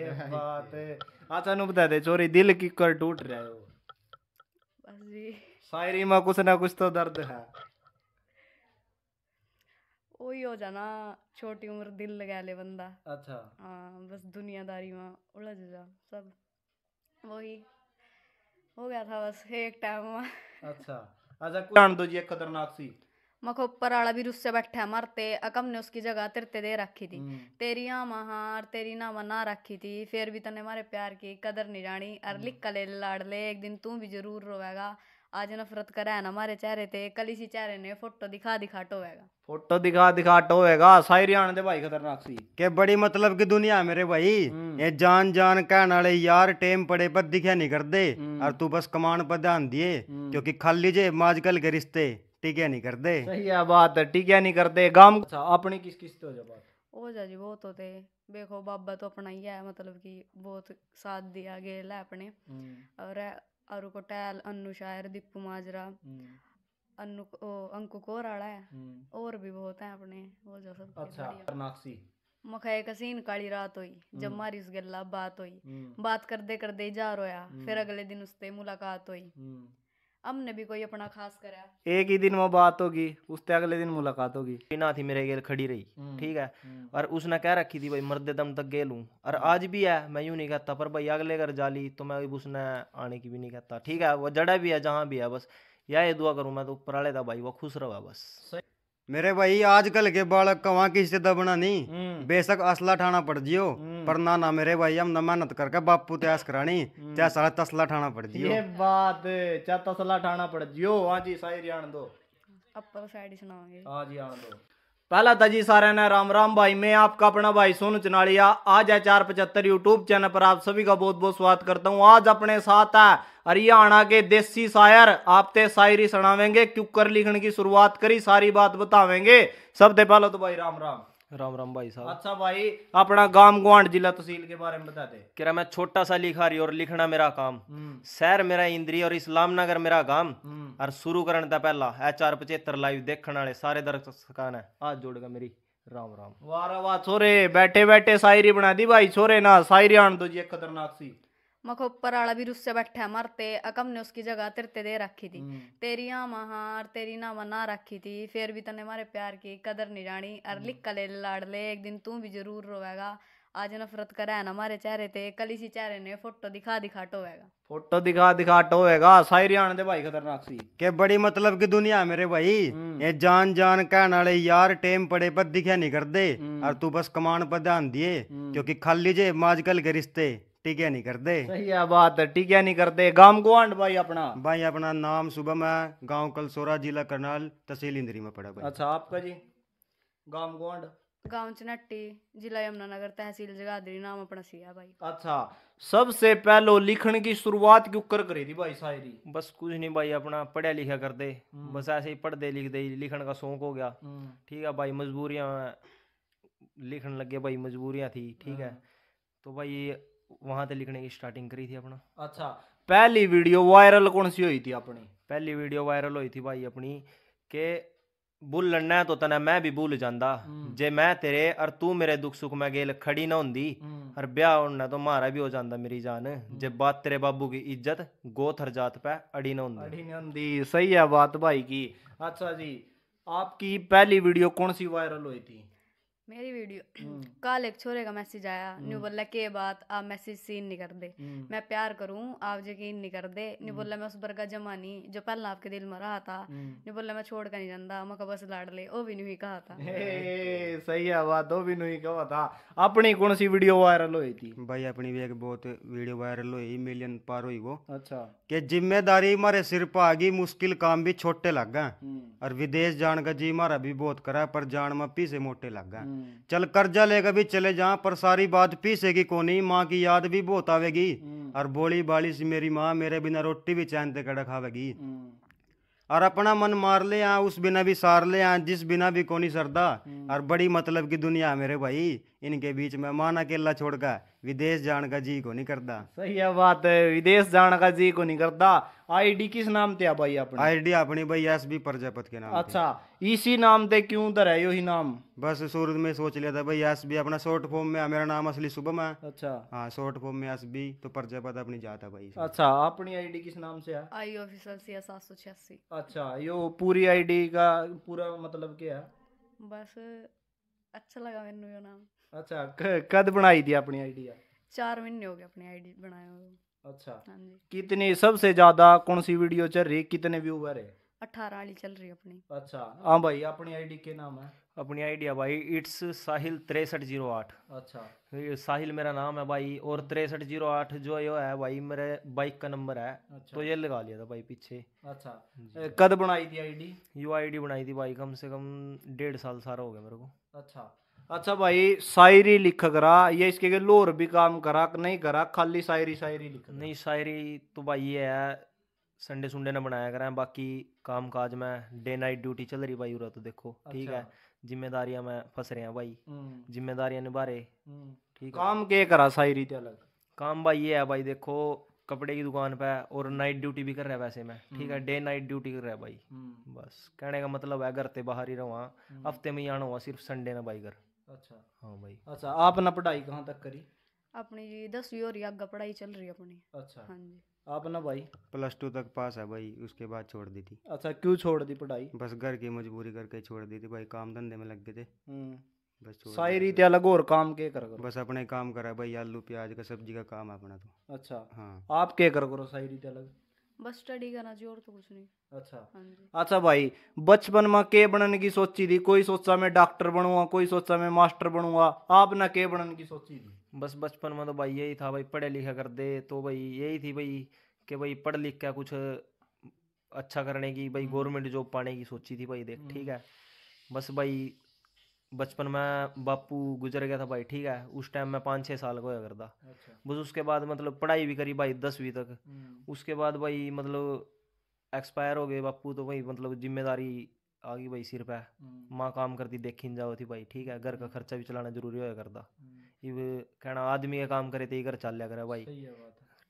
बात है अच्छा बता दे चोरी दिल की कर टूट रहा है वो शायरी में कुछ ना कुछ तो दर्द है वही हो जाना छोटी उम्र दिल लगा ले बंदा अच्छा हाँ बस दुनियादारी में उलझ जा सब वही हो गया था बस एक टाइम में अच्छा अच्छा कुछ दो जी खतरनाक सी मखोपर आला भी रुस्से बैठा मरते अकम ने उसकी जगह तिरते दे रखी थी हम्म। तेरी हार तेरी नामा ना रखी थी फिर भी तने मारे प्यार की कदर नहीं जानी अर हम्म। लिख कले लाड़ ले एक दिन तू भी जरूर रोवेगा आज नफरत करा ना हमारे चेहरे ते कल इसी चेहरे ने फोटो दिखा दिखा टोवेगा फोटो दिखा दिखा टोवेगा शायरी आने दे भाई खतरनाक सी के बड़ी मतलब की दुनिया मेरे भाई हम्म। ये जान जान कहन वाले यार टेम पड़े पर दिखे नहीं करते और तू बस कमान पर ध्यान दिए क्योंकि खाली जे आजकल के रिश्ते टिकिया नहीं करते सही है बात टिकिया नहीं करते गांव अच्छा, अपनी किस किस तो जब ओ जा जी बहुत होते देखो बाबा तो अपना ही है मतलब कि बहुत साथ दिया गेल है अपने हम्म। और अरु को टैल अन्नू शायर दीपू माजरा हम्म। अन्नू ओ, अंकु कोराड़ा है हम्म। और भी बहुत हैं अपने वो जो सब अच्छा मखाए कसीन काली रात हुई जब मारी उस गल्ला बात हुई बात करते करते जा रोया फिर अगले दिन उससे मुलाकात हुई हमने भी कोई अपना खास करा एक ही दिन वो बात होगी उससे अगले दिन मुलाकात होगी बिना थी मेरे गेल खड़ी रही हम्म, ठीक है हम्म। और उसने कह रखी थी भाई मर्दे दम तक गेल और हम्म। आज भी है मैं यूँ नहीं कहता पर भाई अगले घर जाली तो मैं उसने आने की भी नहीं कहता ठीक है वो जड़ा भी है जहाँ भी है बस यह दुआ करूँ मैं तो ऊपर वाले था भाई वो खुश रहा बस मेरे भाई आजकल के बालक कहाँ किससे दबना नहीं बेशक असला ठाना पड़ जियो हम्म। पर ना ना मेरे भाई हम ना मेहनत करके बापू त्यास करानी चाहे हम्म। सारा तसला ठाना पड़ जियो ये बात चाहे तसला ठाना पड़ जियो हाँ जी शायरी आन दो अपर साइड सुनाओगे हाँ जी आन दो पहला था तो जी सारे ने राम राम भाई मैं आपका अपना भाई सोनू चनाड़िया आज है चार पचहत्तर यूट्यूब चैनल पर आप सभी का बहुत बहुत स्वागत करता हूँ आज अपने साथ है हरियाणा के देसी शायर आपते शायरी सुनावेंगे क्यूकर लिखने की शुरुआत करी सारी बात बतावेंगे सबसे पहले तो भाई राम राम राम राम भाई साहब अच्छा भाई अपना गांव गुआंड जिला तहसील के बारे में बता दे कि मैं छोटा सा लिखा रही और लिखना मेरा काम हम्म। शहर मेरा इंद्री और इस्लाम नगर मेरा गांव हम्म। और शुरू करने का पहला है चार पचहत्तर लाइव देखने वाले सारे दर्शकान है आज जोड़गा मेरी राम राम वाह वाह छोरे बैठे बैठे शायरी बना दी भाई छोरे ना शायरी आन दो जी खतरनाक सी मखो ऊपर वाला भी रुस्से बैठा मरते अकम ने उसकी जगह तिरते दे रखी थी हम्म। तेरी आमा हार तेरी नामा ना रखी थी फिर भी तने मारे प्यार की कदर नहीं जानी अरलिक हम्म। कले लाड़ ले एक दिन तू भी जरूर रोवेगा आज नफरत करे ना हमारे चेहरे ते कल इसी चेहरे ने फोटो दिखा दिखा टोवेगा फोटो दिखा दिखा टोवेगा शायरी आने दे भाई खतरनाक सी के बड़ी मतलब की दुनिया मेरे भाई हम्म। ये जान जान कहने वाले यार टेम पड़े पर दिखे नहीं दे और तू बस कमान पर ध्यान दिए क्योंकि खाली जे आजकल के रिश्ते टिकिया नहीं करते सही है बात टिकिया नहीं करते गांव गुआंड भाई अपना भाई अपना नाम सुबह है गांव कलसोरा जिला करनाल तहसील इंद्री में पड़ा भाई अच्छा आपका जी गांव गुआंड गांव चनट्टी जिला यमुनानगर तहसील जगाधरी नाम अपना सी है भाई अच्छा सबसे पहले लिखने की शुरुआत क्यों कर करी थी भाई शायरी बस कुछ नहीं भाई अपना पढ़ा लिखा कर दे हम्म। बस ऐसे ही पढ़ दे लिख दे लिखने का शौक हो गया हम्म। ठीक है भाई मजबूरियां लिखने लगे भाई मजबूरियां थी ठीक है हम्म। तो भाई वहां से लिखने की स्टार्टिंग करी थी अपना अच्छा पहली वीडियो वायरल कौन सी हुई थी अपनी पहली वीडियो वायरल हुई थी भाई अपनी के भूल तो तना मैं भी भूल जांदा हम्म। जे मैं तेरे और तू मेरे दुख सुख में गेल खड़ी ना होंदी हम्म। और ब्याह होना तो मारा भी हो जाता मेरी जान हम्म। जे बात तेरे बाबू की इज्जत गोथ हर जात पे अड़ी ना होंदी अड़ी ना होंदी सही है बात भाई की अच्छा जी आपकी पहली वीडियो कौन सी वायरल हुई थी मेरी वीडियो हम्म। कल एक छोरे का मैसेज आया हम्म। न्यू बोला के बात आप मैसेज सीन नहीं कर दे हम्म। मैं प्यार करूं आप यकीन नहीं कर दे न्यू बोला मैं उस बरगा जमा नहीं जो पहला आपके दिल में रहा था न्यू बोला मैं छोड़ कर नहीं जाता मैं बस लाड़ ले ओ भी नहीं कहा था सही है बात ओ भी नहीं कहा था अपनी कौन सी वीडियो वायरल हुई थी भाई अपनी भी एक बहुत वीडियो वायरल हुई मिलियन पार हुई वो अच्छा के जिम्मेदारी मारे सिर पर आ गई मुश्किल काम भी छोटे लग गए और विदेश जान का जी मारा भी बहुत करा पर जान में से मोटे लग गए चल कर्जा ले भी चले जा पर सारी बात पीसेगी कोनी माँ की याद भी बहुत आवेगी हम्म। और बोली बाली सी मेरी माँ मेरे बिना रोटी भी चैन ते खावेगी हम्म। और अपना मन मार ले आ उस बिना भी सार ले आ जिस बिना भी कोनी सरदा हम्म। और बड़ी मतलब की दुनिया मेरे भाई इनके बीच में अकेला छोड़ का विदेश जाने का जी को नहीं करता सही है बात है विदेश जाने का जी को नहीं करता आईडी किस नाम ते भाई अपने आईडी अपनी भाई एस बी प्रजापत के नाम अच्छा इसी नाम ते क्यों उधर है यही नाम बस सूरत में सोच लिया था भाई एस बी अपना शॉर्ट फॉर्म में मेरा नाम असली शुभम है अच्छा हाँ शॉर्ट फॉर्म में एस बी तो प्रजापत अपनी जाता भाई अच्छा अपनी आईडी किस नाम से है आई ऑफिसर सी सात सौ छियासी अच्छा यो पूरी आईडी का पूरा मतलब क्या है बस अच्छा लगा मेनू यो नाम अच्छा कद बनाई थी अपनी आइडिया चार महीने हो गए अपनी आईडी बनाए हुए अच्छा हाँ कितनी सबसे ज्यादा कौन सी वीडियो चल रही कितने व्यूवर है अठारह वाली चल रही अपनी अच्छा हाँ भाई अपनी आईडी के नाम है अपनी आइडिया भाई इट्स साहिल तिरसठ जीरो आठ अच्छा साहिल मेरा नाम है भाई और तिरसठ जीरो आठ जो ये है भाई मेरे बाइक का नंबर है अच्छा। तो ये लगा लिया था भाई पीछे अच्छा कद बनाई थी आईडी यू आईडी बनाई थी भाई कम से कम डेढ़ साल सारा हो गया मेरे को अच्छा अच्छा भाई शायरी लिख करा ये इसके के लोर भी काम करा नहीं करा खाली शायरी शायरी लिख नहीं शायरी तो भाई ये है संडे सुंडे ना बनाया करें बाकी काम काज में डे नाइट ड्यूटी चल रही भाई उरा तो देखो ठीक अच्छा। है जिम्मेदारियां मैं फंस रहे हैं भाई हम्म। जिम्मेदारियां निभा रहे हम्म। ठीक काम के करा शायरी तो अलग काम भाई ये है भाई देखो कपड़े की दुकान पे और नाइट हम्म। ड्यूटी भी कर रहा है वैसे मैं ठीक है डे नाइट ड्यूटी कर रहा है भाई बस कहने का मतलब है घर से बाहर ही रहा हफ्ते में ही आना हुआ सिर्फ संडे ना भाई घर अच्छा हाँ भाई अच्छा आपने पढ़ाई कहाँ तक करी अपनी जी दसवीं और आगे पढ़ाई चल रही है अपनी अच्छा हाँ जी आप ना भाई प्लस टू तक पास है भाई उसके बाद छोड़ दी थी अच्छा क्यों छोड़ दी पढ़ाई बस घर की मजबूरी करके छोड़ दी थी भाई काम धंधे में लग गए थे बस शायरी ते अलग और काम के कर करो बस अपने काम करा भाई आलू प्याज का सब्जी का काम अपना तो अच्छा हाँ आप के कर करो शायरी ते अलग बस स्टडी करना चाहिए और तो कुछ नहीं अच्छा हाँ अच्छा भाई बचपन में के बनने की सोची थी कोई सोचा मैं डॉक्टर बनूंगा कोई सोचा मैं मास्टर बनूंगा आप ना के बनने की सोची थी बस बचपन में तो भाई यही था भाई पढ़े लिखा कर दे तो भाई यही थी भाई कि भाई पढ़ लिख के कुछ अच्छा करने की भाई गवर्नमेंट हम्म। जॉब पाने की सोची थी भाई देख हम्म। ठीक है बस भाई बचपन में बापू गुजर गया था भाई ठीक है उस टाइम में पाँच छः साल का होया करता अच्छा। बस उसके बाद मतलब पढ़ाई भी करी भाई दसवीं तक हम्म। उसके बाद भाई मतलब एक्सपायर हो गए बापू तो भाई मतलब जिम्मेदारी आ गई भाई सिर पे हम्म। माँ काम करती देखी जाओ थी भाई ठीक है घर का हम्म। खर्चा भी चलाना जरूरी होया करता इव कहना आदमी का काम करे तो ही घर चल लिया करे भाई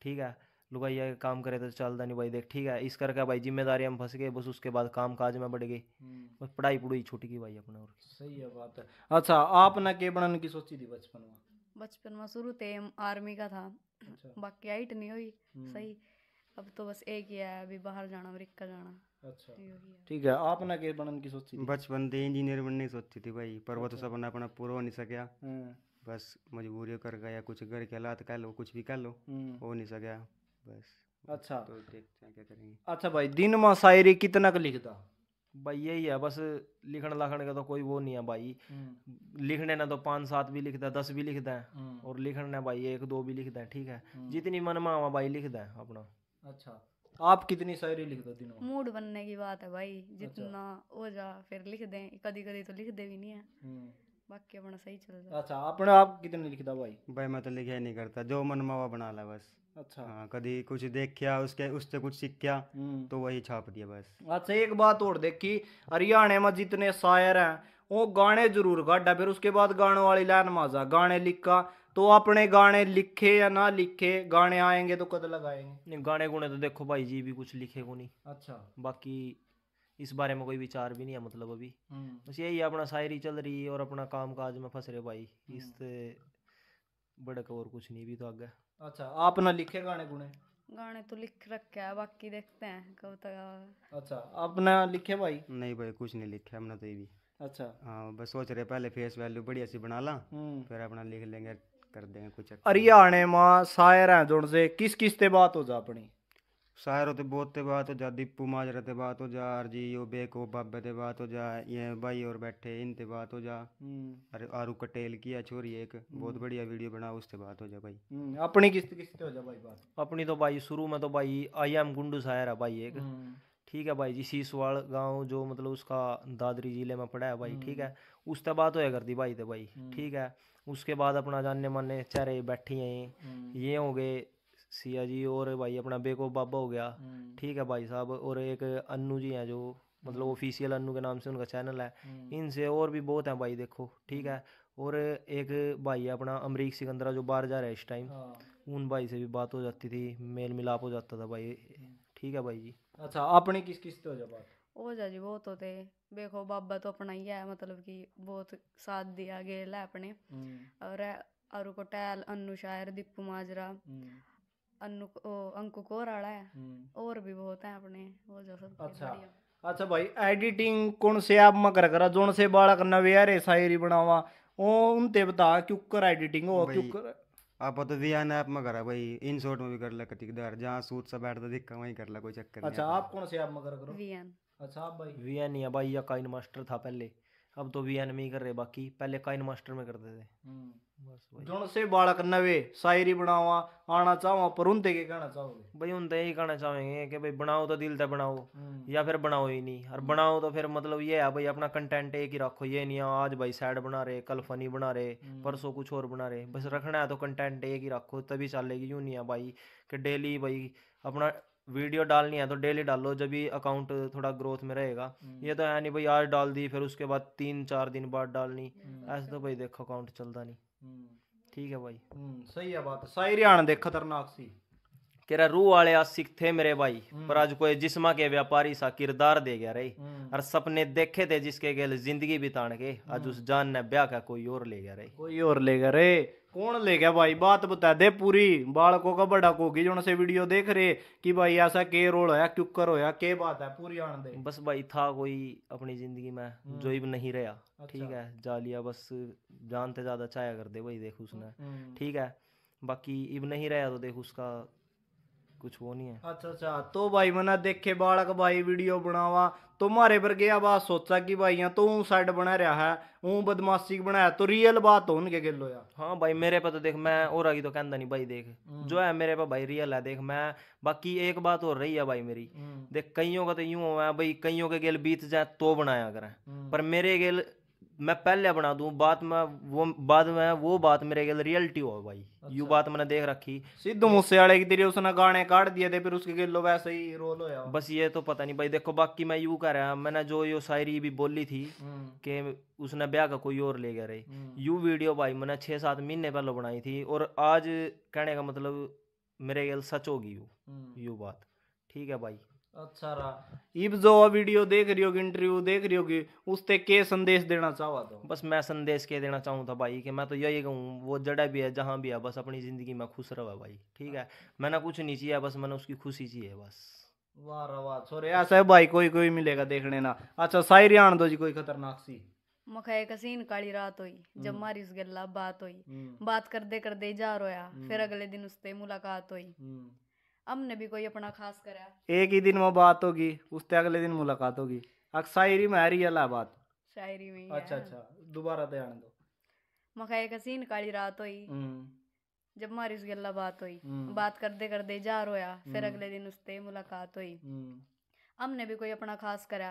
ठीक है लो भाई आगे काम करे तो चलता नहीं भाई देख ठीक है इस करके भाई जिम्मेदारी हम फंस गए बस उसके बाद काम काज में बढ़ गई हम्म। बस पढ़ाई पढ़ाई छूट गई भाई अपने और सही है बात है अच्छा आपने के बनने की सोची थी बचपन में बचपन में शुरू थे आर्मी का था अच्छा। बाकी हाइट नहीं हुई हम्म। सही अब तो बस एक ही है अभी बाहर जाना अमेरिका जाना अच्छा ठीक है आपने के बनने की सोची थी बचपन से तो इंजीनियर बनने की सोची थी भाई पर वो तो सपना अपना पूरा नहीं सकया हम्म। बस मजबूरी कर गया कुछ घर के हालात कह लो कुछ भी कह लो हो नहीं सकया बस अच्छा तो देखते हैं क्या करेंगे अच्छा भाई दिन में शायरी कितना का लिखता भाई यही है बस लिखने लाखने का तो कोई वो नहीं है भाई हम्म। लिखने ना तो पाँच सात भी लिखता है दस भी लिखता है हम्म। और लिखने ना भाई एक दो भी लिखता है ठीक है हम्म। जितनी मन में आवा भाई लिखता है अपना अच्छा आप कितनी शायरी लिख दो मूड बनने की बात है भाई अच्छा। जितना अच्छा। हो जा फिर लिख दें कभी कभी तो लिख दे भी नहीं है बाकी अपना सही चल रहा अच्छा अपने आप कितने लिखता भाई भाई मैं तो लिखा ही नहीं करता जो मन मावा बना ला बस अच्छा हाँ कभी कुछ देखा उसके उससे कुछ सीखा हम्म। तो वही छाप दिया बस अच्छा एक बात और देखी हरियाणा में जितने शायर हैं वो गाने जरूर काटा फिर उसके बाद गाने वाली लाइन में गाने लिखा तो अपने गाने लिखे या ना लिखे गाने आएंगे तो कद लगाएंगे नहीं गाने गुने तो देखो भाई जी भी कुछ लिखे को नहीं अच्छा बाकी इस बारे में कोई विचार भी नहीं है मतलब अभी हम्म। बस यही अपना शायरी चल रही है और अपना काम काज में फंस रहे भाई हम्म। इस बड़क और कुछ नहीं भी तो आगे अच्छा आप ना लिखे गाने गुने गाने तो लिख रखे हैं बाकी देखते हैं कब तक अच्छा आपने लिखे भाई नहीं भाई कुछ नहीं लिखे हमने तो ये भी अच्छा हाँ बस सोच रहे पहले फेस वैल्यू बढ़िया सी बना ला हम्म। फिर अपना लिख लेंगे कर देंगे कुछ हरियाणा में शायर हैं जोड़ से किस किस ते बात हो जा अपनी शायर होते बहुत ते बात हो जा दीपू माजरा ते बात हो जा आर जी यो बेको बाबे ते बात हो जा ये भाई और बैठे इन ते बात हो जा हम्म। अरे आरू कटेल की छोरी एक बहुत हम्म। बढ़िया वीडियो बना उस ते बात हो जा भाई हम्म, अपनी किस्त किस्त हो जा भाई बात अपनी तो भाई शुरू में तो भाई आई एम गुंडू शायर है भाई एक ठीक है भाई जी सीसवाल गांव जो मतलब उसका दादरी जिले में पड़ा है भाई ठीक है उस ते बात होया करती भाई ते भाई ठीक है उसके बाद अपना जानने माने चेहरे बैठी हैं ये हो गए सिया जी और भाई अपना बेको बाबा हो गया हम्म। ठीक है भाई साहब और एक अन्नू जी हैं जो मतलब ऑफिशियल हम्म। अन्नू के नाम से उनका चैनल है हम्म। इनसे और भी बहुत हैं भाई देखो ठीक है और एक भाई है अपना अमरीक सिकंदरा जो बाहर जा रहा है इस टाइम हाँ। उन भाई से भी बात हो जाती थी मेल मिलाप हो जाता था भाई ठीक है भाई जी अच्छा आपने किस किस तो हो जा जी बहुत होते देखो बाबा तो अपना ही है मतलब कि बहुत साथ दिया गेल है अपने और अरु कोटैल अन्नू शायर दीपू माजरा अनु अंकु कोराड़ा है हम्म। और भी बहुत हैं अपने वो जो सब अच्छा अच्छा भाई एडिटिंग कौन से आप में कर करा जोन से बालक नवेयर है शायरी बनावा ओ उनते बता क्यूकर एडिटिंग हो क्यूकर आप तो वी एन ऐप में करा भाई इन शॉर्ट में भी कर ला कटिकदार जहाँ सूट सा बैठता दिखा वहीं कर ला कोई चक्कर अच्छा आप कौन से ऐप में कर करो वी एन अच्छा आप भाई वी एन या भाई या काइन मास्टर था पहले अब तो वी एन में ही कर रहे बाकी पहले काइन मास्टर में करते थे हम्म। जोन से बालक नवे शायरी बनावा आना चाहो परुन ते के कहना चाहोगे भाई उन यही कहना चाहेंगे कि भाई बनाओ तो दिल से बनाओ हम्म. या फिर बनाओ ही नहीं और बनाओ तो फिर मतलब ये है भाई अपना कंटेंट एक ही रखो ये नहीं आज भाई सैड बना रहे कल फनी बना रहे हम्म. परसों कुछ और बना रहे बस रखना है तो कंटेंट एक ही रखो तभी चलेगी यूँ नहीं है भाई कि डेली भाई अपना वीडियो डालनी है तो डेली डालो जब भी अकाउंट थोड़ा ग्रोथ में रहेगा हम्म. ये तो है नहीं भाई आज डाल दी फिर उसके बाद तीन चार दिन बाद डालनी ऐसे तो भाई देखो अकाउंट चलता नहीं ठीक है भाई हम्म, सही है बात शायरी आन दे खतरनाक सी केरा रूह वाले आशिक थे मेरे भाई हम्म। पर आज कोई जिस्मा के व्यापारी सा किरदार दे गया रही हम्म। और सपने देखे थे जिसके गेल जिंदगी बिताने के आज उस जान ने ब्याह का कोई और ले गया रही कोई और ले गया रे कौन ले गया भाई बात बता दे पूरी बालकों का बड़ा को जो से वीडियो देख रहे कि भाई ऐसा के रोल होया क्यूकर होया के बात है पूरी आन दे बस भाई था कोई अपनी जिंदगी में हम्म। जो ही नहीं रहा अच्छा। ठीक है जा लिया बस जानते ज्यादा चाया कर दे भाई देख उसने हम्म। ठीक है बाकी इब नहीं रहा तो देख उसका कुछ वो नहीं है अच्छा अच्छा तो भाई मना देखे बालक भाई वीडियो बनावा तुम्हारे तो पर गया बात सोचा कि भाई यहाँ तो ऊँ साइड बना रहा है ऊँ बदमाशी बनाया तो रियल बात हो उनके गेलो यार हाँ भाई मेरे पे तो देख मैं और आगे तो कहता नहीं भाई देख हम्म। जो है मेरे पे भाई रियल है देख मैं बाकी एक बात और रही है भाई मेरी हम्म। देख कईयों का तो यूं हुआ है भाई कईयों के गेल बीत जाए तो बनाया करें हम्म। पर मेरे गेल मैं पहले बना दूं बाद में वो बाद में वो बात मेरे गल रियलिटी हो भाई अच्छा। यू बात मैंने देख रखी सिद्धू मूसे वाले की तेरी उसने गाने काट दिए थे फिर उसके गिलो वैसे ही रोल होया बस ये तो पता नहीं भाई देखो बाकी मैं यू कह रहा मैंने जो यो शायरी भी बोली थी हम्म। कि उसने ब्याह का कोई और ले गया रे यू वीडियो भाई मैंने छह सात महीने पहले बनाई थी और आज कहने का मतलब मेरे गल सच होगी यू हम्म। यू बात ठीक है भाई अच्छा रहा इब जो वीडियो देख रही होगी इंटरव्यू देख रही होगी उससे के संदेश देना चाहवा तो बस मैं संदेश के देना चाहूँ था भाई कि मैं तो यही कहूँ वो जड़ा भी है जहाँ भी है बस अपनी ज़िंदगी में खुश रहो भाई ठीक है मैंने कुछ नहीं चाहिए बस मैंने उसकी खुशी चाहिए बस वाह रहा वाह छोरे ऐसा है भाई कोई कोई मिलेगा देखने ना अच्छा शायरी आन दो जी कोई खतरनाक सी मखाए कसीन काली रात हुई जब हम्म। मारी उस गल्ला बात हुई हम्म। बात करदे करदे जा रोया फिर हम्म। अगले दिन उससे मुलाकात हुई हम ने भी कोई अपना खास करा एक ही दिन में बात होगी उससे अगले दिन मुलाकात होगी अक शायरी में हरी अला बात शायरी में अच्छा अच्छा दोबारा ध्यान दो मखा एक हसीन काली रात हुई हम्म। जब हमारी उसकी अल्लाह बात हुई हम्म। बात करते करते जा रोया फिर हम्म। अगले दिन उससे मुलाकात हुई हमने भी कोई अपना खास करा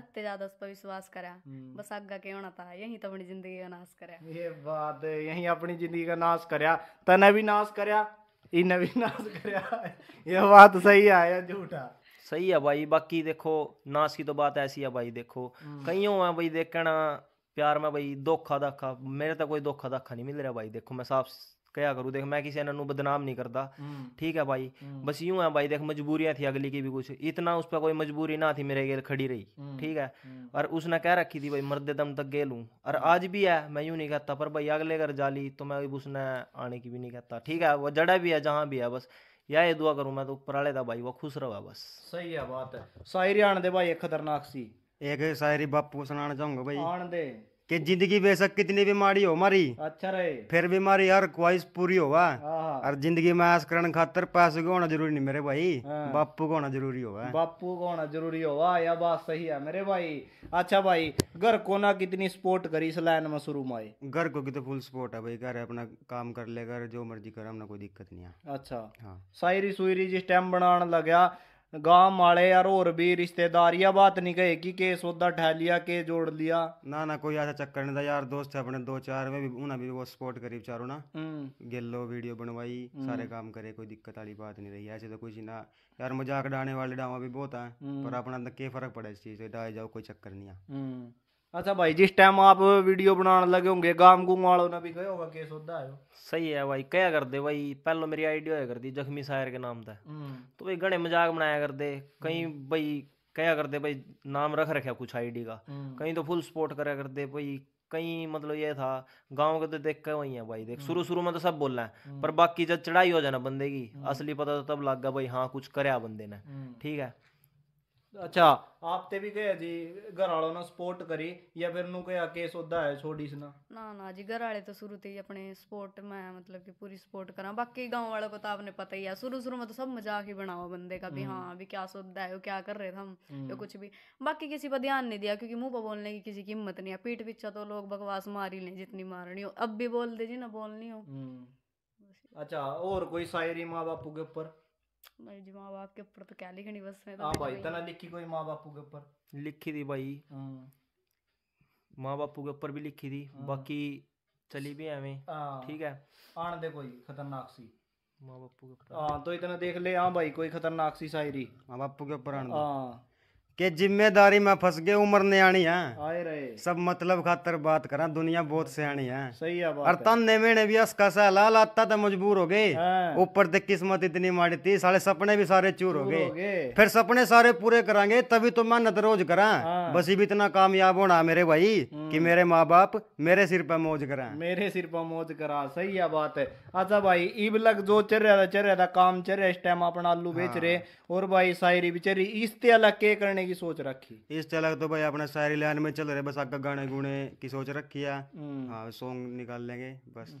अत्ते ज्यादा उस पर विश्वास करा बस आगा के होना था यही तो अपनी जिंदगी का नाश करा ये बात यही अपनी जिंदगी का नाश करा तने भी नाश करा ਇਹ ਨਵੀਂ ਨਾਸ ਕਰਿਆ ਇਹ ਬਾਤ ਸਹੀ ਆ ਜਾਂ ਝੂਠਾ ਸਹੀ ਆ ਬਾਈ ਬਾਕੀ ਦੇਖੋ ਨਾ ਸੀ ਤੋਂ ਬਾਤ ਐਸੀ ਆ ਬਾਈ ਦੇਖੋ ਕਈਓ ਆ ਬਈ ਦੇਖਣਾ ਪਿਆਰ ਮੈਂ ਬਈ ਧੋਖਾ ਦਾਖਾ ਮੇਰੇ ਤਾਂ ਕੋਈ ਧੋਖਾ ਦਾਖਾ ਨਹੀਂ ਮਿਲ ਰਿਹਾ ਬਾਈ ਦੇਖੋ ਮੈਂ ਸਾਫ਼ क्या करूँ देख मैं किसी ने बदनाम नहीं करता हम्म। ठीक है भाई हम्म। बस यूं है भाई देख मजबूरियां थी अगली की भी कुछ इतना उस पर कोई मजबूरी ना थी मेरे गेल खड़ी रही हम्म। ठीक है और उसने कह रखी थी भाई मर्द दम तक गेल और आज भी है मैं यूं नहीं कहता पर भाई अगले घर जाली तो मैं उसने आने की भी नहीं कहता ठीक है वो जड़ा भी है जहाँ भी है बस या ये दुआ करूँ मैं तो ऊपर था भाई वो खुश रहा बस सही है बात है शायरी आने दे भाई खतरनाक सी एक शायरी बापू सुनाना चाहूंगा भाई आने दे कि जिंदगी बेशक कितनी बीमारी हो हमारी अच्छा रहे फिर बीमारी हर ख्वाहिश पूरी होगा हाँ, हाँ। और जिंदगी में ऐश करने खातर पैसे को होना जरूरी नहीं मेरे भाई हाँ। बापू को होना जरूरी होगा बापू को होना जरूरी होगा यह बात सही है मेरे भाई अच्छा भाई घर को ना कितनी सपोर्ट करी इस लाइन में शुरू में घर को की तो फुल सपोर्ट है भाई घर अपना काम कर ले घर जो मर्जी कर हमने कोई दिक्कत नहीं है अच्छा हाँ शायरी सुयरी जिस टाइम बनाने लगा गांव वाले यार और भी रिश्तेदार या बात नहीं कहे कि के सौदा ठा लिया के जोड़ लिया ना ना कोई ऐसा चक्कर नहीं था यार दोस्त है अपने दो चार में भी उन्हें भी वो सपोर्ट करी बेचारो ना हम्म। गेलो वीडियो बनवाई हम्म। सारे काम करे कोई दिक्कत वाली बात नहीं रही ऐसे तो कुछ ना यार मजाक डाने वाले डावा भी बहुत है हम्म। पर अपना के फर्क पड़े इस चीज से डाए जाओ कोई चक्कर नहीं है अच्छा भाई जिस टाइम आप वीडियो बनाने लगे होंगे गाम गुम वालों ने भी कहे होगा केस होता है सही है भाई क्या कर दे भाई पहले मेरी आइडिया होया कर जख्मी शायर के नाम था तो भाई घने मजाक बनाया कर दे कहीं भाई क्या कर दे भाई नाम रख रखे कुछ आईडी का कहीं तो फुल सपोर्ट करा कर दे भाई कहीं मतलब ये था गांव के तो देख के वही है भाई देख शुरू शुरू में तो सब बोलना है पर बाकी जब चढ़ाई हो जाना बंदे की असली पता तो तब लग गया भाई हाँ कुछ कराया बंदे ने ठीक है ਅੱਛਾ ਆਪ ਤੇ ਵੀ ਕਹੇ ਜੀ ਘਰ ਵਾਲੋਂ ਨਾਲ ਸਪੋਰਟ ਕਰੀ ਜਾਂ ਫਿਰ ਨੂੰ ਕਿਹਾ ਕਿ ਸੋਦਾ ਹੈ ਛੋੜੀ ਸਨਾ ना ना जी घर वाले तो शुरू से अपने सपोर्ट में मतलब कि पूरी सपोर्ट करा बाकी गांव वालों को तो आपने पता ही है शुरू शुरू में तो सब मजाक ही बनाओ बंदे का भी हाँ अभी क्या सौदा है वो क्या कर रहे थे हम या कुछ भी बाकी किसी पर ध्यान नहीं दिया क्योंकि मुंह पर बोलने की किसी की हिम्मत नहीं है पीठ पीछा तो लोग बकवास मार ही लें जितनी मारनी हो अब भी बोल दे जी ना बोलनी हो अच्छा और कोई शायरी माँ बापू के ऊपर ਜੀ ਮਾਂ ਬਾਪ ਕੇ ਉੱਪਰ ਤਾਂ ਕਹਿ ਲਿਖਣੀ ਬਸ ਮੈਂ ਤਾਂ ਆ ਭਾਈ ਤਾਂ ਲਿਖੀ ਕੋਈ ਮਾਂ ਬਾਪੂ ਕੇ ਉੱਪਰ ਲਿਖੀ ਦੀ ਭਾਈ ਹਾਂ ਮਾਂ ਬਾਪੂ ਕੇ ਉੱਪਰ ਵੀ ਲਿਖੀ ਦੀ ਬਾਕੀ ਚਲੀ ਵੀ ਐਵੇਂ ਠੀਕ ਹੈ ਆਣ ਦੇ ਕੋਈ ਖਤਰਨਾਕ ਸੀ ਮਾਂ ਬਾਪੂ ਕੇ ਉੱਪਰ ਹਾਂ ਤੋ ਇਤਨਾ ਦੇਖ ਲੈ ਹਾਂ ਭਾਈ ਕੋਈ ਖਤਰਨਾਕ ਸੀ ਸ਼ਾਇਰੀ ਮਾਂ ਬਾਪੂ ਕੇ ਉੱਪਰ ਆਣ ਦੀ ਹਾਂ के जिम्मेदारी में फंस गए उम्र ने आनी है आए रहे सब मतलब खातर बात करा दुनिया बहुत सियानी है सही है बात और तन ने मैंने भी कसा लाल आता तो मजबूर हो गए ऊपर हाँ। तक किस्मत इतनी माड़ी थी साले सपने भी सारे चूर हो गए फिर सपने सारे पूरे करांगे तभी तो मेहनत रोज करा हाँ। बस भी इतना कामयाब होना मेरे भाई हम्म। की मेरे माँ बाप मेरे सिर पर मौज करा मेरे सिर पर मौज करा सही है बात है अच्छा भाई ईब लग जो चल रहा था चल रहा था काम चल रहा इस टाइम अपना आलू बेच हाँ। रहे और भाई शायरी बेचारी इस अलग के करने की सोच रखी इस चला तो भाई अपना सारी लाइन में चल रहे बस आपका गाने गुने की सोच रखी है हम्म। हाँ सॉन्ग निकाल लेंगे बस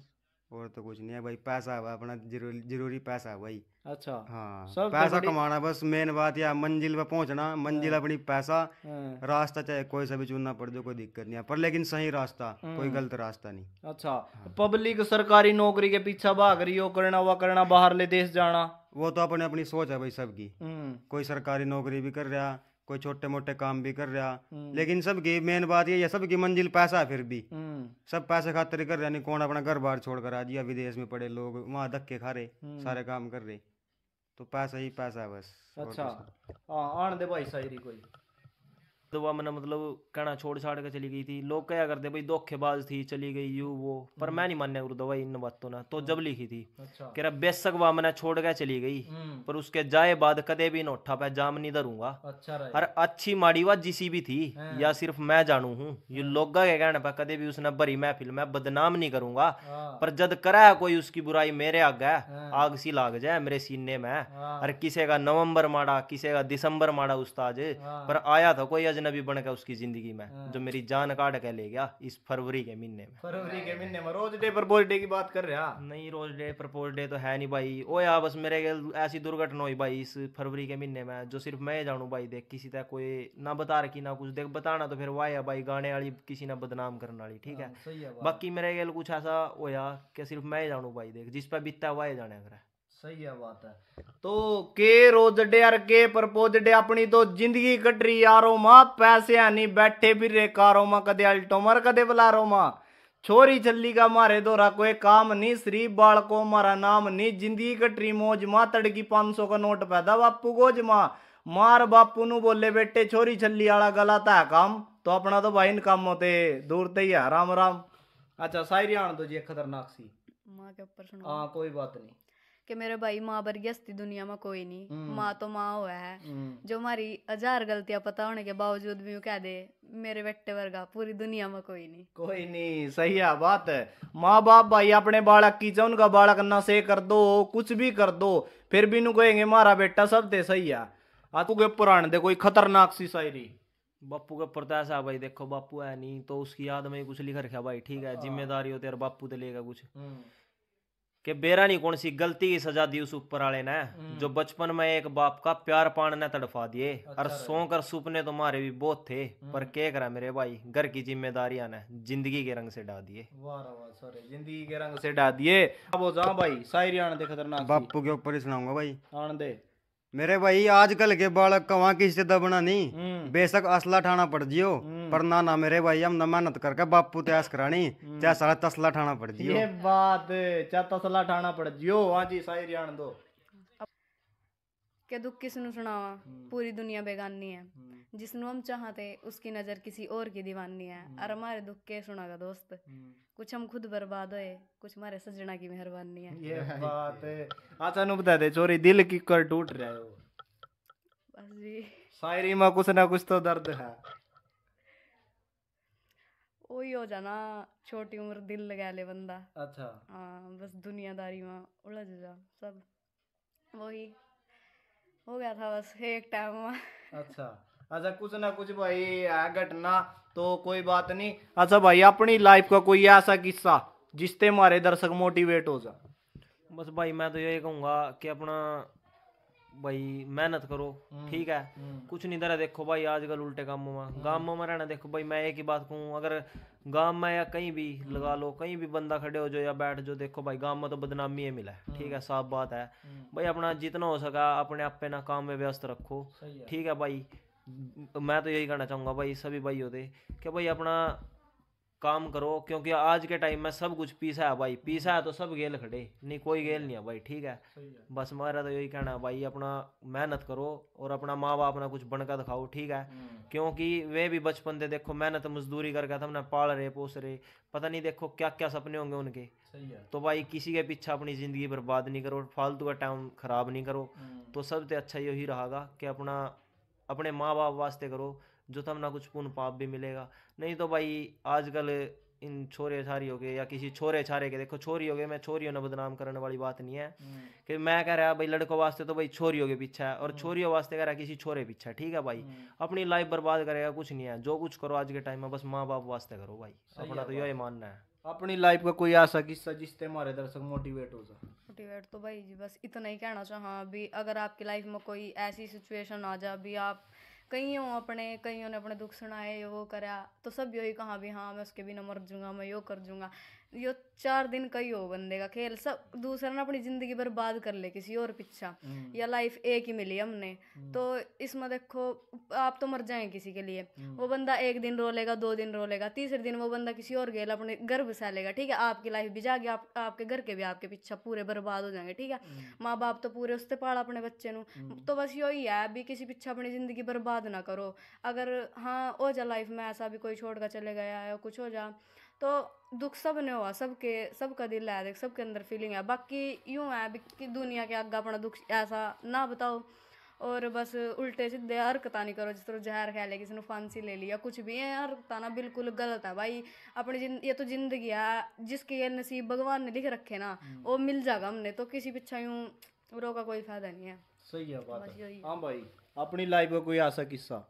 और तो कुछ नहीं है भाई पैसा है अपना जरूरी जरूरी पैसा है भाई अच्छा हाँ सब तो पैसा कमाना बस मेन बात या मंजिल पर पहुंचना मंजिल हाँ। अपनी पैसा हाँ। रास्ता चाहे कोई सा भी चुनना पड़ जाए कोई दिक्कत नहीं है पर लेकिन सही रास्ता कोई हम्म। गलत रास्ता नहीं अच्छा हाँ। पब्लिक सरकारी नौकरी के पीछे भाग रही हो करना हुआ करना बाहर ले देश जाना वो तो अपने अपनी सोच है भाई सबकी हम्म। कोई सरकारी नौकरी भी कर रहा कोई छोटे मोटे काम भी कर रहा हम्म। लेकिन सब की मेन बात ये सब की मंजिल पैसा है फिर भी हम्म। सब पैसे खातर कर रहे कौन अपना घर बार छोड़ कर आ जाए विदेश में पड़े लोग वहां धक्के खा रहे हम्म। सारे काम कर रहे तो पैसा ही पैसा है बस अच्छा हाँ आन दे भाई शायरी कोई तो वह मैंने मतलब कहना छोड़ छाड़ के चली गई थी लोग क्या करते भाई धोखेबाज थी चली गई यू वो पर हम्म। मैं नहीं मान्या गुरुदेव भाई इन बातों ने तो जब लिखी थी अच्छा। कह रहा बेसक वह मैंने छोड़ के चली गई हम्म। पर उसके जाए बाद कदे भी नोठा पे जाम नहीं धरूंगा और अच्छा अच्छी माड़ी वह जिसी भी थी हाँ। या सिर्फ मैं जानू हूँ हाँ। ये लोग के कहने पर कदे भी उसने भरी महफिल मैं बदनाम नहीं करूंगा हाँ। पर जद करा कोई उसकी बुराई मेरे आगे आग सी लाग जाए मेरे सीने में और किसी का नवम्बर माड़ा किसी का दिसंबर माड़ा उस्ताद पर आया था कोई अजन नबी बनकर उसकी जिंदगी में हाँ। जो मेरी जान काट के ले गया इस फरवरी के महीने में फरवरी के महीने में रोज डे प्रपोज डे की बात कर रहा नहीं रोज डे प्रपोज डे तो है नहीं भाई ओ या हाँ, बस मेरे ऐसी दुर्घटना हुई भाई इस फरवरी के महीने में जो सिर्फ मैं जानू भाई देख किसी तक कोई ना बता रखी ना कुछ देख बताना तो फिर वाह है भाई गाने वाली किसी ने बदनाम करने वाली ठीक है हाँ, बाकी मेरे गल कुछ ऐसा होया कि सिर्फ मैं जानू भाई देख जिस पर बीता वाह जाने अगर सही है बात है तो के रोजडे और के प्रपोजडे अपनी तो जिंदगी कट रही यारो माँ पैसे नहीं बैठे फिर रे कारो माँ कदे अल्टो मर कदे बुलारो माँ छोरी छल्ली का मारे दोरा कोई काम नहीं श्री बाल को मारा नाम नहीं जिंदगी कटरी मौज माँ तड़की पाँच सौ का नोट पैदा बापू गोज माँ मार बापू नु बोले बेटे छोरी छली आला गला है काम तो अपना तो भाई इन काम होते दूर ते ही है राम राम अच्छा शायरी आन दो जी खतरनाक सी माँ के ऊपर सुनो हाँ कोई बात नहीं कि मेरे भाई माँ वर्गी हस्ती दुनिया में कोई नहीं हम्म। माँ तो माँ हुआ है हम्म। जो हमारी हजार गलतियां पता होने के बावजूद भी कह दे मेरे बेटे वर्गा पूरी दुनिया में कोई नहीं कोई नहीं सही है बात है माँ बाप भाई अपने बालक की जो उनका बालक ना से कर दो कुछ भी कर दो फिर भी कहेंगे मारा बेटा सब दे सही है आपको के पुराण दे कोई खतरनाक सी शायरी बापू का तो प्रत्याश है भाई देखो बापू है नहीं तो उसकी याद में कुछ लिख रखा भाई ठीक है हाँ। जिम्मेदारी होती है बापू तो लेगा कुछ हम्म। कि बेरा नहीं कौन सी गलती की सजा दी उस ऊपर वाले ने हम्म। जो बचपन में एक बाप का प्यार पान ने तड़फा दिए अच्छा और सो कर सुपने तुम्हारे तो भी बहुत थे पर हम्म। क्या करा मेरे भाई घर की जिम्मेदारियां ने जिंदगी के रंग से डा दिए जिंदगी के रंग से डा दिए अब जाओ भाई शायरी आने खतरनाक बापू के ऊपर ही सुनाऊंगा भाई आने मेरे भाई आजकल के बालक कवा किसी से दबना नहीं हम्म। बेशक असला ठाना पड़ जियो हम्म। पर ना ना मेरे भाई हम मेहनत करके बापू त्यास करानी हम्म। चाहे सारा तसला ठाना पड़ जियो ये बात चाहे तसला ठाना पड़ जियो हाँ जी शायरी आन दो ਕਿ ਦੁੱਖ ਕਿਸ ਨੂੰ ਸੁਣਾਵਾ ਪੂਰੀ ਦੁਨੀਆ ਬੇਗਾਨੀ ਹੈ हम चाहते उसकी नज़र किसी और की दीवानी है और हम्म। हमारे दुख के सुनागा दोस्त हम्म। कुछ हम खुद बर्बाद होए कुछ हमारे सजना की मेहरबानी है ये बात है अच्छा नु बता दे चोरी दिल की कर टूट रहा है बस जी शायरी में कुछ ना कुछ तो दर्द है वही हो जाना छोटी उम्र दिल लगा ले बंदा अच्छा हाँ बस दुनियादारी में उलझ जा सब वही हो गया था बस एक टाइम हुआ अच्छा अच्छा कुछ ना कुछ भाई है घटना तो कोई बात नहीं अच्छा भाई अपनी लाइफ का कोई ऐसा किस्सा जिससे हमारे दर्शक मोटिवेट हो जा बस भाई मैं तो यही कहूँगा कि अपना भाई मेहनत करो हम्म, ठीक है हम्म। कुछ नहीं धरा देखो भाई आजकल उल्टे कामों में गाँव में रहना देखो भाई मैं एक ही बात कहूँ अगर गाँव में या कहीं भी हम्म। लगा लो कहीं भी बंदा खड़े हो जो या बैठ जो देखो भाई गाँव में तो बदनामी है मिला ठीक है साफ बात है भाई अपना जितना हो सका अपने आप पे ना काम में व्यस्त रखो ठीक है भाई मैं तो यही कहना चाहूँगा भाई सभी भाई होते कि भाई अपना काम करो क्योंकि आज के टाइम में सब कुछ पीसा है भाई पीसा है तो सब गेल खड़े नहीं कोई गेल नहीं है भाई ठीक है, बस मारा तो यही कहना है भाई अपना मेहनत करो और अपना माँ बाप ना कुछ बनकर दिखाओ ठीक है हम्म। क्योंकि वे भी बचपन से देखो मेहनत मजदूरी करके तुमने पाल रहे पोस रहे पता नहीं देखो क्या क्या सपने होंगे उनके तो भाई किसी के पीछे अपनी ज़िंदगी बर्बाद नहीं करो फालतू का टाइम ख़राब नहीं करो हम्म। तो सबसे अच्छा यही रहेगा कि अपना अपने माँ बाप वास्ते करो जो तब ना कुछ पूर्ण पाप भी मिलेगा नहीं तो भाई आजकल इन छोरे छारी हो गए या किसी छोरे छारे के देखो छोरी हो गए मैं छोरी होने बदनाम करने वाली बात नहीं है हम्म। कि मैं कह रहा भाई लड़कों वास्ते तो भाई छोरी हो गए पीछा है और हम्म। छोरियों वास्ते कह रहा किसी छोरे पीछा ठीक है भाई हम्म। अपनी लाइफ बर्बाद करेगा कुछ नहीं है जो कुछ करो आज के टाइम में बस माँ बाप वास्ते करो भाई अपना तो यही मानना है अपनी लाइफ का कोई ऐसा किस्सा जिससे हमारे दर्शक मोटिवेट हो जाए मोटिवेट तो भाई बस इतना ही कहना चाहूँ हाँ अभी अगर आपकी लाइफ में कोई ऐसी सिचुएशन आ जाए अभी आप कईयों अपने कईयों ने अपने दुख सुनाए वो करा तो सब यही कहा भी हाँ मैं उसके बिना मर जूंगा मैं यो कर जूंगा यो चार दिन का ही हो बंदे का खेल सब दूसरा ना अपनी जिंदगी बर्बाद कर ले किसी और पीछा हम्म। या लाइफ एक ही मिली हमने हम्म। तो इसमें देखो आप तो मर जाए किसी के लिए हम्म। वो बंदा एक दिन रोलेगा दो दिन रोलेगा तीसरे दिन वो बंदा किसी और गेल अपने घर बसा लेगा ठीक है आपकी लाइफ भी जाएगी आप, आपके घर के भी आपके पीछा पूरे बर्बाद हो जाएंगे ठीक है माँ बाप तो पूरे उससे पाल अपने बच्चे न तो बस यो ही है अभी किसी पीछा अपनी जिंदगी बर्बाद ना करो अगर हाँ हो जा लाइफ में ऐसा भी कोई छोड़ कर चले गया या कुछ हो जा तो दुख सब ने हुआ सबके सबका दिल है देख सबके अंदर फीलिंग है बाकी यूं है कि दुनिया के आगे अपना दुख ऐसा ना बताओ और बस उल्टे सीधे हरकता नहीं करो जिस तरह जहर ख्याल है किसी ने फांसी ले लिया कुछ भी है हरकता ना बिल्कुल गलत है भाई अपनी जिन ये तो ज़िंदगी है जिसके ये नसीब भगवान ने लिख रखे ना हम्म। वो मिल जाएगा हमने तो किसी पिछा यूँ रो का कोई फायदा नहीं है सही है बात है हाँ भाई अपनी लाइफ का कोई ऐसा किस्सा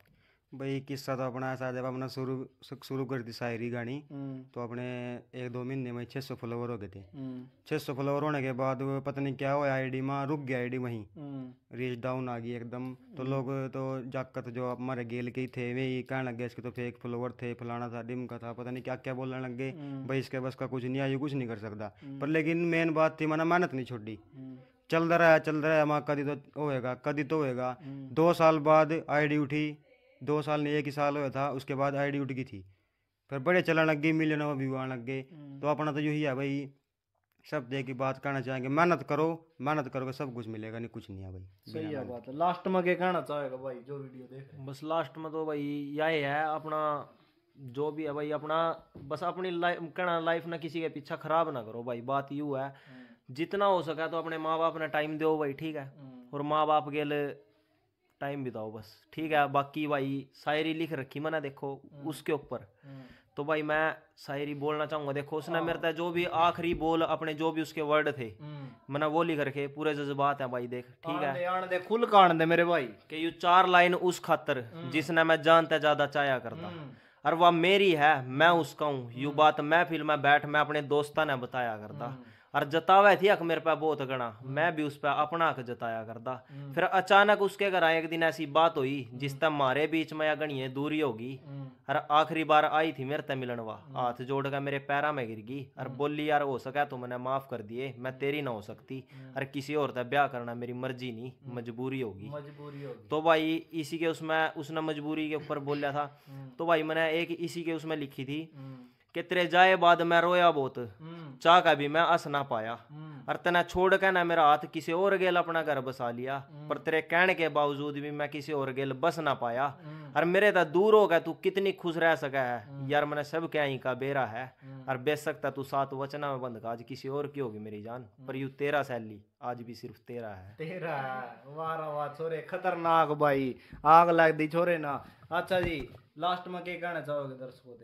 भाई किस्सा तो अपना शायद अपना शुरू शुरू कर दी शायरी गाणी हम्म। तो अपने एक दो महीने में छः सौ फॉलोवर हो गए थे हम्म। छः सौ फॉलोवर होने के बाद पता नहीं क्या हुआ आईडी में रुक गया आईडी वहीं रीच हम्म। डाउन आ गई एकदम तो लोग तो जाकत जो हमारे गेल के थे वे ही कहने लग इसके तो फेक फॉलोवर थे फलाना था डिम का था पता नहीं क्या क्या बोलने लग गए भाई इसके बस का कुछ नहीं आई कुछ नहीं कर सकता पर लेकिन मेन बात थी मैंने मेहनत नहीं छोड़ी चल रहा है चल रहा है हमारा तो होएगा कभी तो होएगा दो साल बाद आईडी उठी दो साल ने एक ही साल हुआ था उसके बाद आईडी उठ गई थी फिर बड़े चलन लग गए मिलियन व्यू आने लग गए हम्म। तो अपना तो यही है भाई सब देख की बात करना चाहेंगे मेहनत करो मेहनत करोगे सब कुछ मिलेगा नहीं कुछ नहीं है भाई सही है बात है लास्ट में क्या कहना चाहेगा भाई जो वीडियो देख बस लास्ट में तो भाई यही है अपना जो भी है भाई अपना बस अपनी लाइफ कहना लाइफ ना किसी के पीछा खराब ना करो भाई बात यू है हम्म। जितना हो सका तो अपने माँ बाप ने टाइम दो भाई ठीक है हम्म। और माँ बाप के लिए टाइम बिताओ बस ठीक है बाकी भाई शायरी लिख रखी मैंने देखो हम्म। उसके ऊपर हम्म। तो भाई मैं शायरी बोलना चाहूंगा देखो उसने हाँ। मेरे तक जो भी आखिरी बोल अपने जो भी उसके वर्ड थे हम्म। मैंने वो लिख रखे पूरे जज्बात है भाई देख ठीक है दे खुल कान दे मेरे भाई कि यू चार लाइन उस खातर जिसने मैं जानते ज्यादा चाया करता अरे वह मेरी है मैं उसका हूँ यू बात मैं फिल्म बैठ मैं अपने दोस्तों ने बताया करता और जतावे थी अख मेरे पे बहुत गणा मैं भी उस पर अपना हक जताया करता हम्म। फिर अचानक उसके घर एक दिन ऐसी बात हुई हम्म। जिस तक मारे बीच में या गणिये दूरी होगी और हम्म। आखिरी बार आई थी मेरे ते मिलन हाथ जोड़ कर मेरे पैरा में गिर गई और बोली यार हो सका तो मैंने माफ कर दिए मैं तेरी ना हो सकती और किसी और ब्याह करना मेरी मर्जी नहीं मजबूरी होगी मजबूरी होगी तो भाई इसी के उसमें उसने मजबूरी के ऊपर बोला था तो भाई मैंने एक इसी के उसमें लिखी थी कि जाए बाद मैं रोया बहुत हम्म। चाह का भी मैं हंस ना पाया और हम्म। तेना छोड़ के ना मेरा हाथ किसी और गेल अपना घर बसा लिया हम्म। पर तेरे कहने के बावजूद भी मैं किसी और गेल बस ना पाया और मेरे तो दूर हो गया तू कितनी खुश रह सका है यार मैंने सब क्या ही का बेरा है और बेच सकता तू सात वचना में बंद आज किसी और की होगी मेरी जान पर यू तेरा सैली आज भी सिर्फ तेरा है तेरा है वारा वाह छोरे खतरनाक भाई आग लग दी छोरे ना अच्छा जी लास्ट में क्या कहना चाहोगे दर्शकों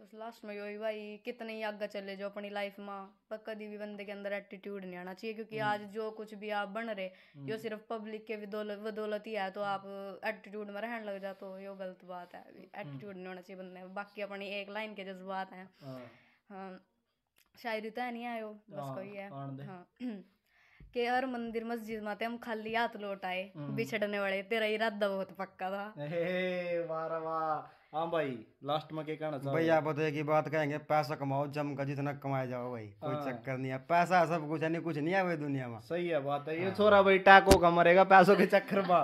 बस लास्ट में यही भाई कितने ही आगे चले जाओ अपनी लाइफ में पर कभी भी बंदे के अंदर एटीट्यूड नहीं आना चाहिए क्योंकि आज हम्म। जो कुछ भी आप बन रहे हम्म। यो सिर्फ पब्लिक के बदौलत ही है तो आप एटीट्यूड में रहने लग जाते हो यो गलत बात है एटीट्यूड हम्म। नहीं होना चाहिए बंदे बाकी अपनी एक लाइन के जज्बात हैं शायरी तो है नहीं आयो बस हाँ, कोई है हाँ हर मंदिर मस्जिद में हम खाली हाथ लौट आए बिछड़ने वाले तेरा इरादा बहुत पक्का था वाह वाह हाँ भाई लास्ट में क्या कहना भाई आप बताइए की बात कहेंगे पैसा कमाओ जम का जितना कमाया जाओ भाई कोई हाँ। चक्कर नहीं है पैसा सब कुछ है नहीं कुछ नहीं है भाई दुनिया में सही है बात है ये हाँ। छोरा भाई टाको का मरेगा पैसों के चक्कर में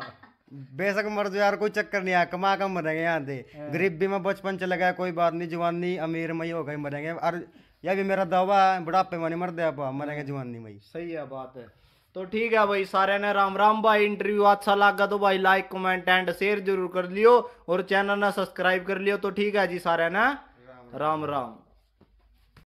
बेशक मर जो यार कोई चक्कर नहीं आया कमा कम मरेंगे यहाँ दे हाँ। गरीबी में बचपन चला गया कोई बात नहीं जवानी अमीर मई हो गई मरेंगे और यह भी मेरा दावा है बुढ़ापे में नहीं मर दे आप मरेंगे हाँ। जवानी मई सही है बात है तो ठीक है भाई सारे ने राम राम भाई इंटरव्यू अच्छा लगा तो भाई लाइक कमेंट एंड शेयर जरूर कर लियो और चैनल ने सब्सक्राइब कर लियो तो ठीक है जी सारे ने राम राम, राम।